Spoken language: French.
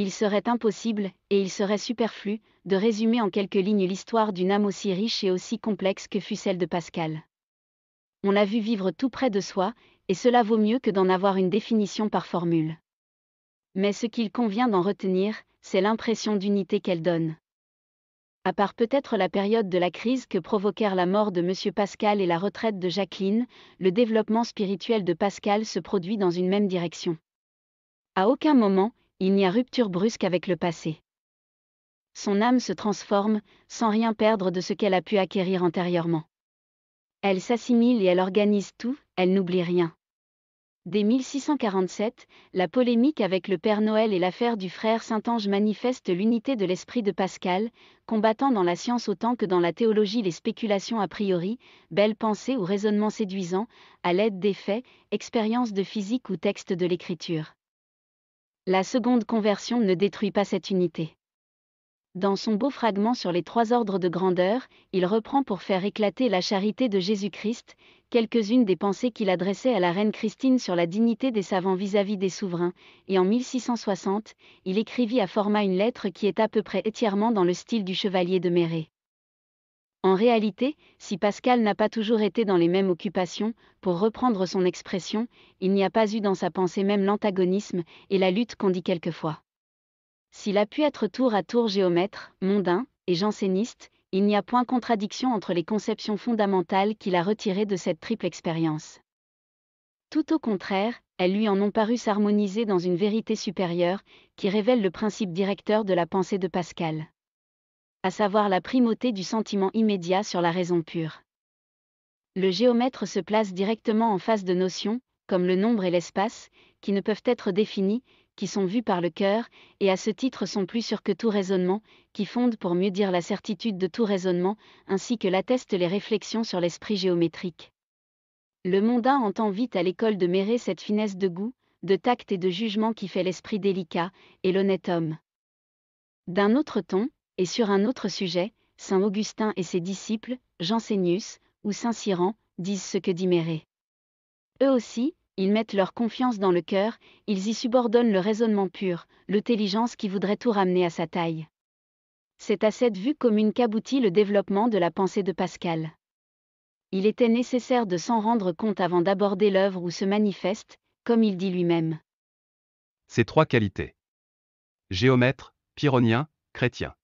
il serait impossible, et il serait superflu, de résumer en quelques lignes l'histoire d'une âme aussi riche et aussi complexe que fut celle de Pascal. On l'a vu vivre tout près de soi, et cela vaut mieux que d'en avoir une définition par formule. Mais ce qu'il convient d'en retenir, c'est l'impression d'unité qu'elle donne. À part peut-être la période de la crise que provoquèrent la mort de M. Pascal et la retraite de Jacqueline, le développement spirituel de Pascal se produit dans une même direction. À aucun moment, il n'y a rupture brusque avec le passé. Son âme se transforme, sans rien perdre de ce qu'elle a pu acquérir antérieurement. Elle s'assimile et elle organise tout, elle n'oublie rien. Dès 1647, la polémique avec le Père Noël et l'affaire du frère Saint-Ange manifestent l'unité de l'esprit de Pascal, combattant dans la science autant que dans la théologie les spéculations a priori, belles pensées ou raisonnements séduisants, à l'aide des faits, expériences de physique ou textes de l'écriture. La seconde conversion ne détruit pas cette unité. Dans son beau fragment sur les trois ordres de grandeur, il reprend pour faire éclater la charité de Jésus-Christ, quelques-unes des pensées qu'il adressait à la reine Christine sur la dignité des savants vis-à-vis des souverains, et en 1660, il écrivit à format une lettre qui est à peu près entièrement dans le style du Chevalier de Méré. En réalité, si Pascal n'a pas toujours été dans les mêmes occupations, pour reprendre son expression, il n'y a pas eu dans sa pensée même l'antagonisme et la lutte qu'on dit quelquefois. S'il a pu être tour à tour géomètre, mondain et janséniste, il n'y a point contradiction entre les conceptions fondamentales qu'il a retirées de cette triple expérience. Tout au contraire, elles lui en ont paru s'harmoniser dans une vérité supérieure, qui révèle le principe directeur de la pensée de Pascal à savoir la primauté du sentiment immédiat sur la raison pure. Le géomètre se place directement en face de notions, comme le nombre et l'espace, qui ne peuvent être définis, qui sont vues par le cœur, et à ce titre sont plus sûrs que tout raisonnement, qui fondent pour mieux dire la certitude de tout raisonnement, ainsi que l'attestent les réflexions sur l'esprit géométrique. Le mondain entend vite à l'école de Méré cette finesse de goût, de tact et de jugement qui fait l'esprit délicat, et l'honnête homme. D'un autre ton, et sur un autre sujet, saint Augustin et ses disciples, Jansénius, ou saint Cyran, disent ce que dit Méré. Eux aussi, ils mettent leur confiance dans le cœur, ils y subordonnent le raisonnement pur, l'intelligence qui voudrait tout ramener à sa taille. C'est à cette vue commune qu'aboutit le développement de la pensée de Pascal. Il était nécessaire de s'en rendre compte avant d'aborder l'œuvre où se manifeste, comme il dit lui-même. Ces trois qualités. Géomètre, pyrrhonien, chrétien.